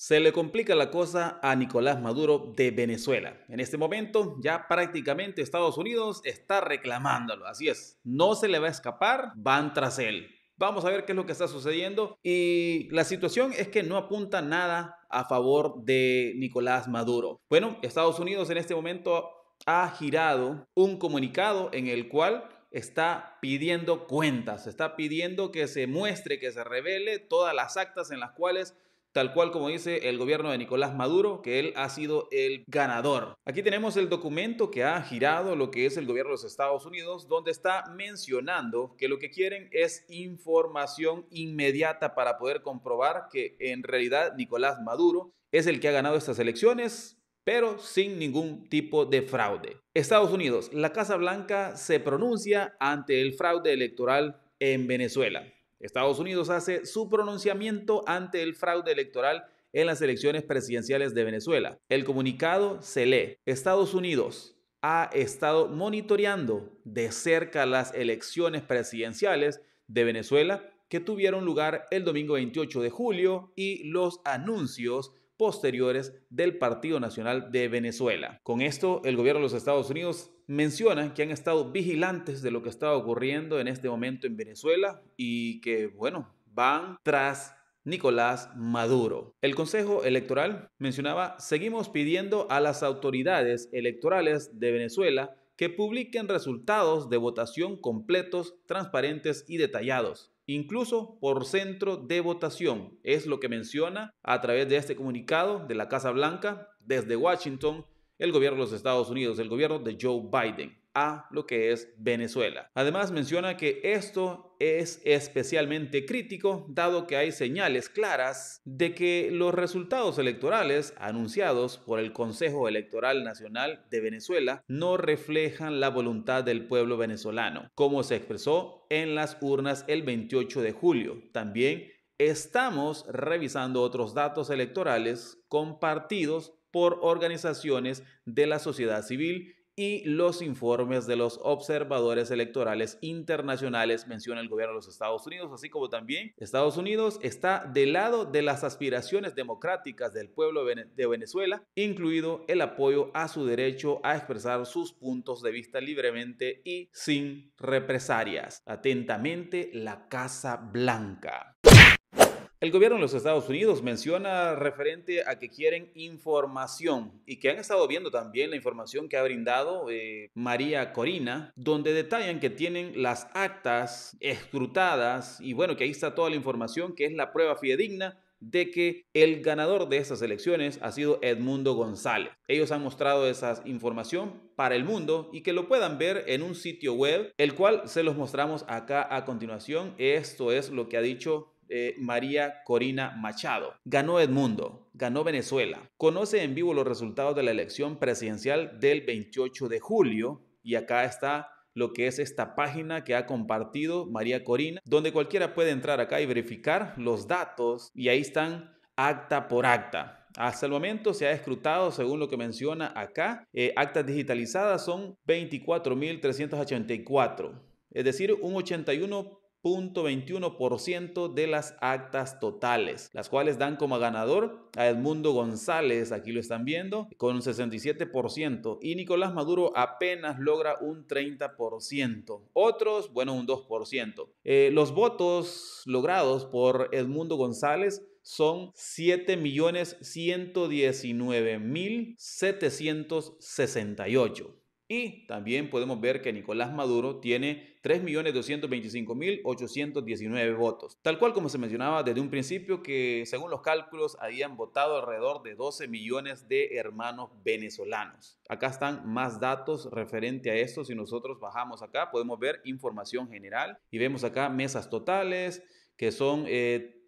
Se le complica la cosa a Nicolás Maduro de Venezuela. En este momento ya prácticamente Estados Unidos está reclamándolo. Así es, no se le va a escapar, van tras él. Vamos a ver qué es lo que está sucediendo. Y la situación es que no apunta nada a favor de Nicolás Maduro. Bueno, Estados Unidos en este momento ha girado un comunicado en el cual está pidiendo cuentas, está pidiendo que se muestre, que se revele todas las actas en las cuales tal cual como dice el gobierno de Nicolás Maduro, que él ha sido el ganador. Aquí tenemos el documento que ha girado lo que es el gobierno de los Estados Unidos, donde está mencionando que lo que quieren es información inmediata para poder comprobar que en realidad Nicolás Maduro es el que ha ganado estas elecciones, pero sin ningún tipo de fraude. Estados Unidos, la Casa Blanca se pronuncia ante el fraude electoral en Venezuela. Estados Unidos hace su pronunciamiento ante el fraude electoral en las elecciones presidenciales de Venezuela. El comunicado se lee, Estados Unidos ha estado monitoreando de cerca las elecciones presidenciales de Venezuela que tuvieron lugar el domingo 28 de julio y los anuncios posteriores del Partido Nacional de Venezuela. Con esto, el gobierno de los Estados Unidos menciona que han estado vigilantes de lo que está ocurriendo en este momento en Venezuela y que, bueno, van tras Nicolás Maduro. El Consejo Electoral mencionaba, seguimos pidiendo a las autoridades electorales de Venezuela que publiquen resultados de votación completos, transparentes y detallados incluso por centro de votación. Es lo que menciona a través de este comunicado de la Casa Blanca desde Washington el gobierno de los Estados Unidos, el gobierno de Joe Biden a lo que es Venezuela. Además menciona que esto es especialmente crítico dado que hay señales claras de que los resultados electorales anunciados por el Consejo Electoral Nacional de Venezuela no reflejan la voluntad del pueblo venezolano, como se expresó en las urnas el 28 de julio. También estamos revisando otros datos electorales compartidos por organizaciones de la sociedad civil y los informes de los observadores electorales internacionales, menciona el gobierno de los Estados Unidos, así como también Estados Unidos está del lado de las aspiraciones democráticas del pueblo de Venezuela, incluido el apoyo a su derecho a expresar sus puntos de vista libremente y sin represalias. Atentamente, la Casa Blanca. El gobierno de los Estados Unidos menciona referente a que quieren información y que han estado viendo también la información que ha brindado eh, María Corina, donde detallan que tienen las actas escrutadas y bueno, que ahí está toda la información que es la prueba fidedigna de que el ganador de esas elecciones ha sido Edmundo González. Ellos han mostrado esa información para el mundo y que lo puedan ver en un sitio web, el cual se los mostramos acá a continuación. Esto es lo que ha dicho eh, María Corina Machado. Ganó Edmundo, ganó Venezuela. Conoce en vivo los resultados de la elección presidencial del 28 de julio y acá está lo que es esta página que ha compartido María Corina, donde cualquiera puede entrar acá y verificar los datos y ahí están acta por acta. Hasta el momento se ha escrutado, según lo que menciona acá, eh, actas digitalizadas son 24.384, es decir, un 81 .21% de las actas totales, las cuales dan como ganador a Edmundo González, aquí lo están viendo, con un 67%, y Nicolás Maduro apenas logra un 30%, otros, bueno, un 2%. Eh, los votos logrados por Edmundo González son 7.119.768. Y también podemos ver que Nicolás Maduro tiene 3.225.819 votos, tal cual como se mencionaba desde un principio que según los cálculos habían votado alrededor de 12 millones de hermanos venezolanos. Acá están más datos referente a esto. Si nosotros bajamos acá podemos ver información general y vemos acá mesas totales que son 30.026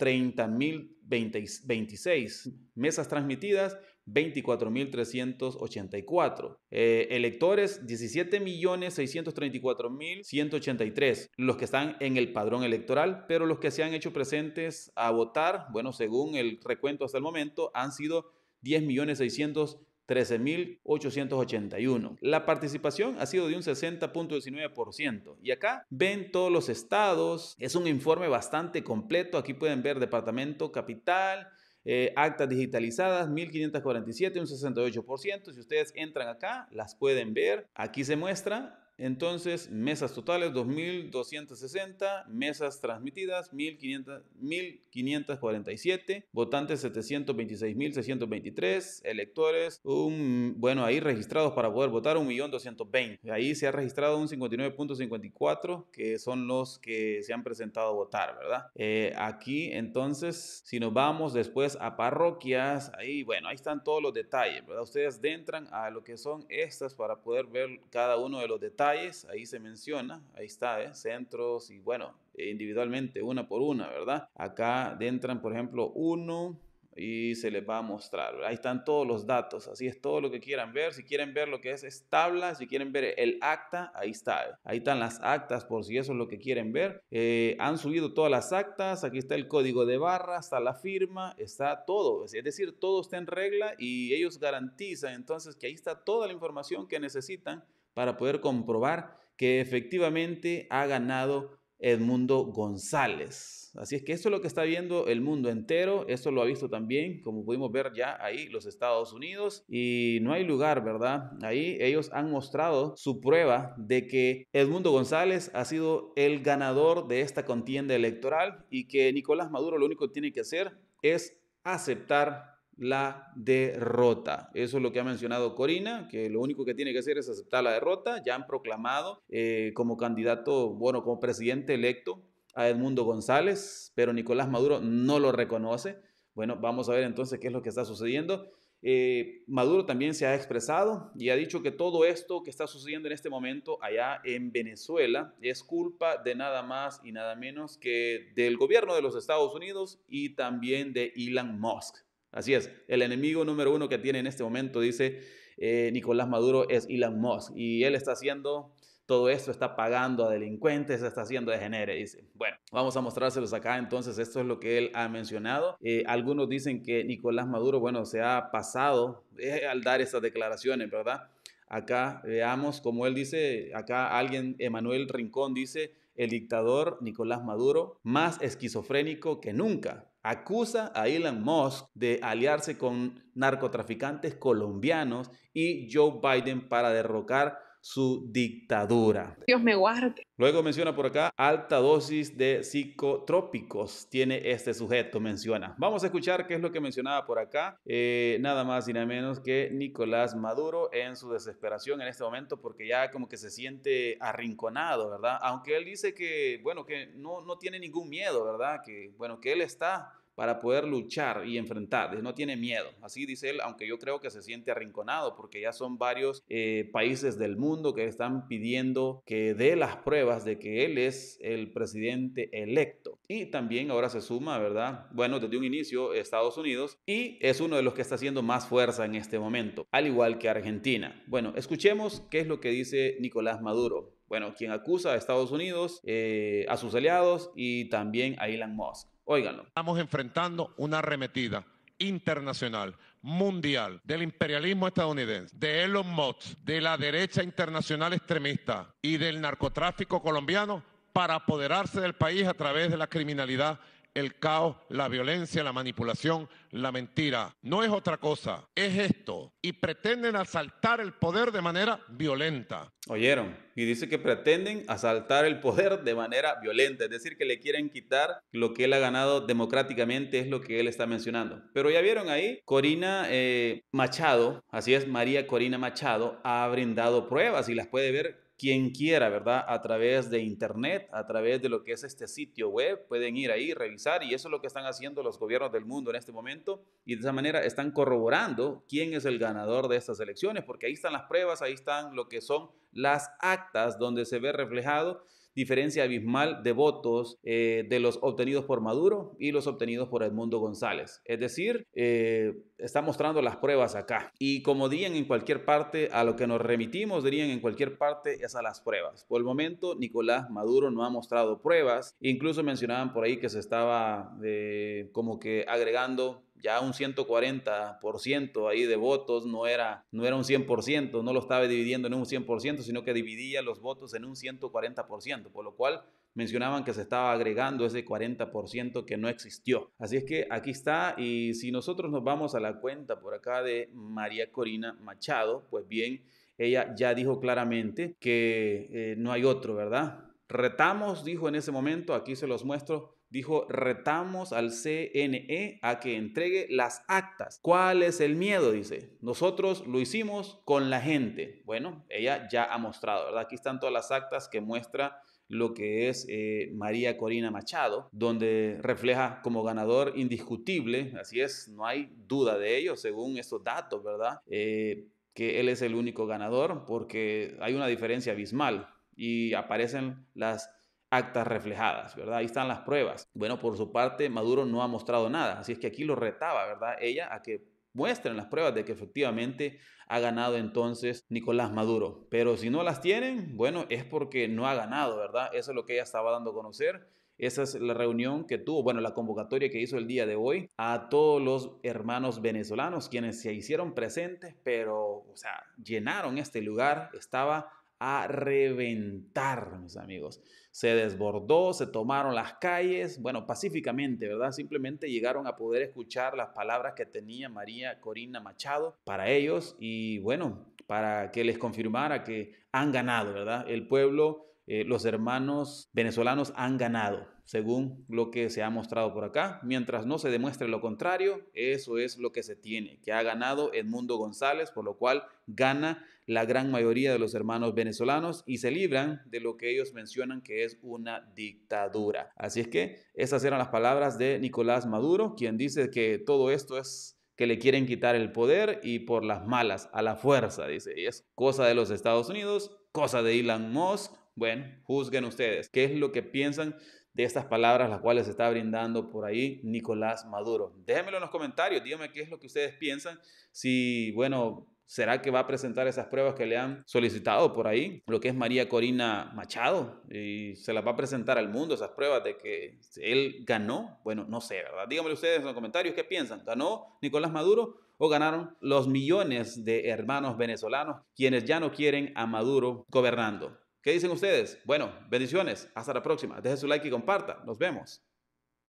eh, mesas transmitidas 24.384. Eh, electores, 17.634.183. Los que están en el padrón electoral, pero los que se han hecho presentes a votar, bueno, según el recuento hasta el momento, han sido 10.613.881. La participación ha sido de un 60.19%. Y acá ven todos los estados. Es un informe bastante completo. Aquí pueden ver departamento, capital, eh, actas digitalizadas, 1547, un 68%. Si ustedes entran acá, las pueden ver. Aquí se muestra entonces, mesas totales 2.260, mesas transmitidas 1.547, votantes 726.623, electores, un, bueno, ahí registrados para poder votar 1.220. Ahí se ha registrado un 59.54, que son los que se han presentado a votar, ¿verdad? Eh, aquí, entonces, si nos vamos después a parroquias, ahí, bueno, ahí están todos los detalles, ¿verdad? Ustedes entran a lo que son estas para poder ver cada uno de los detalles ahí se menciona, ahí está, ¿eh? centros y bueno, individualmente, una por una, ¿verdad? Acá entran, por ejemplo, uno y se les va a mostrar. Ahí están todos los datos, así es todo lo que quieran ver. Si quieren ver lo que es, tabla, si quieren ver el acta, ahí está. ¿eh? Ahí están las actas por si eso es lo que quieren ver. Eh, han subido todas las actas, aquí está el código de barra, está la firma, está todo. Es decir, todo está en regla y ellos garantizan entonces que ahí está toda la información que necesitan para poder comprobar que efectivamente ha ganado Edmundo González. Así es que esto es lo que está viendo el mundo entero, esto lo ha visto también, como pudimos ver ya ahí los Estados Unidos, y no hay lugar, ¿verdad? Ahí ellos han mostrado su prueba de que Edmundo González ha sido el ganador de esta contienda electoral y que Nicolás Maduro lo único que tiene que hacer es aceptar la derrota. Eso es lo que ha mencionado Corina, que lo único que tiene que hacer es aceptar la derrota. Ya han proclamado eh, como candidato, bueno, como presidente electo a Edmundo González, pero Nicolás Maduro no lo reconoce. Bueno, vamos a ver entonces qué es lo que está sucediendo. Eh, Maduro también se ha expresado y ha dicho que todo esto que está sucediendo en este momento allá en Venezuela es culpa de nada más y nada menos que del gobierno de los Estados Unidos y también de Elon Musk. Así es, el enemigo número uno que tiene en este momento, dice eh, Nicolás Maduro, es Elon Musk. Y él está haciendo todo esto, está pagando a delincuentes, está haciendo degenere, dice. Bueno, vamos a mostrárselos acá. Entonces, esto es lo que él ha mencionado. Eh, algunos dicen que Nicolás Maduro, bueno, se ha pasado eh, al dar estas declaraciones, ¿verdad? Acá veamos, como él dice, acá alguien, Emanuel Rincón, dice, el dictador Nicolás Maduro, más esquizofrénico que nunca, acusa a Elon Musk de aliarse con narcotraficantes colombianos y Joe Biden para derrocar su dictadura. Dios me guarde. Luego menciona por acá alta dosis de psicotrópicos tiene este sujeto, menciona. Vamos a escuchar qué es lo que mencionaba por acá, eh, nada más y nada menos que Nicolás Maduro en su desesperación en este momento porque ya como que se siente arrinconado, ¿verdad? Aunque él dice que, bueno, que no, no tiene ningún miedo, ¿verdad? Que, bueno, que él está para poder luchar y enfrentar. No tiene miedo. Así dice él, aunque yo creo que se siente arrinconado porque ya son varios eh, países del mundo que están pidiendo que dé las pruebas de que él es el presidente electo. Y también ahora se suma, ¿verdad? Bueno, desde un inicio Estados Unidos y es uno de los que está haciendo más fuerza en este momento, al igual que Argentina. Bueno, escuchemos qué es lo que dice Nicolás Maduro. Bueno, quien acusa a Estados Unidos, eh, a sus aliados y también a Elon Musk. Estamos enfrentando una arremetida internacional, mundial, del imperialismo estadounidense, de Elon Musk, de la derecha internacional extremista y del narcotráfico colombiano para apoderarse del país a través de la criminalidad el caos, la violencia, la manipulación, la mentira. No es otra cosa, es esto. Y pretenden asaltar el poder de manera violenta. ¿Oyeron? Y dice que pretenden asaltar el poder de manera violenta, es decir, que le quieren quitar lo que él ha ganado democráticamente, es lo que él está mencionando. Pero ya vieron ahí, Corina eh, Machado, así es, María Corina Machado, ha brindado pruebas y las puede ver quien quiera, ¿verdad? A través de internet, a través de lo que es este sitio web, pueden ir ahí, revisar, y eso es lo que están haciendo los gobiernos del mundo en este momento, y de esa manera están corroborando quién es el ganador de estas elecciones, porque ahí están las pruebas, ahí están lo que son las actas donde se ve reflejado diferencia abismal de votos eh, de los obtenidos por Maduro y los obtenidos por Edmundo González. Es decir, eh, está mostrando las pruebas acá. Y como dirían en cualquier parte, a lo que nos remitimos, dirían en cualquier parte, es a las pruebas. Por el momento, Nicolás Maduro no ha mostrado pruebas. Incluso mencionaban por ahí que se estaba eh, como que agregando ya un 140% ahí de votos, no era, no era un 100%, no lo estaba dividiendo en un 100%, sino que dividía los votos en un 140%, por lo cual mencionaban que se estaba agregando ese 40% que no existió. Así es que aquí está y si nosotros nos vamos a la cuenta por acá de María Corina Machado, pues bien, ella ya dijo claramente que eh, no hay otro, ¿verdad? Retamos, dijo en ese momento, aquí se los muestro, dijo, retamos al CNE a que entregue las actas. ¿Cuál es el miedo? Dice, nosotros lo hicimos con la gente. Bueno, ella ya ha mostrado, ¿verdad? Aquí están todas las actas que muestra lo que es eh, María Corina Machado, donde refleja como ganador indiscutible, así es, no hay duda de ello, según estos datos, ¿verdad? Eh, que él es el único ganador porque hay una diferencia abismal y aparecen las actas reflejadas, ¿verdad? Ahí están las pruebas. Bueno, por su parte, Maduro no ha mostrado nada, así es que aquí lo retaba, ¿verdad? Ella a que muestren las pruebas de que efectivamente ha ganado entonces Nicolás Maduro. Pero si no las tienen, bueno, es porque no ha ganado, ¿verdad? Eso es lo que ella estaba dando a conocer. Esa es la reunión que tuvo, bueno, la convocatoria que hizo el día de hoy a todos los hermanos venezolanos, quienes se hicieron presentes, pero, o sea, llenaron este lugar, estaba a reventar, mis amigos. Se desbordó, se tomaron las calles, bueno, pacíficamente, ¿verdad? Simplemente llegaron a poder escuchar las palabras que tenía María Corina Machado para ellos y bueno, para que les confirmara que han ganado, ¿verdad? El pueblo eh, los hermanos venezolanos han ganado, según lo que se ha mostrado por acá. Mientras no se demuestre lo contrario, eso es lo que se tiene, que ha ganado Edmundo González, por lo cual gana la gran mayoría de los hermanos venezolanos y se libran de lo que ellos mencionan que es una dictadura. Así es que esas eran las palabras de Nicolás Maduro, quien dice que todo esto es que le quieren quitar el poder y por las malas, a la fuerza, dice. Y es cosa de los Estados Unidos, cosa de Elon Musk, bueno, juzguen ustedes qué es lo que piensan de estas palabras las cuales está brindando por ahí Nicolás Maduro. Déjenmelo en los comentarios, díganme qué es lo que ustedes piensan, si, bueno, ¿Será que va a presentar esas pruebas que le han solicitado por ahí? Lo que es María Corina Machado. Y se las va a presentar al mundo esas pruebas de que él ganó. Bueno, no sé, ¿verdad? Díganmelo ustedes en los comentarios qué piensan. ¿Ganó Nicolás Maduro o ganaron los millones de hermanos venezolanos quienes ya no quieren a Maduro gobernando? ¿Qué dicen ustedes? Bueno, bendiciones. Hasta la próxima. Deje su like y comparta. Nos vemos.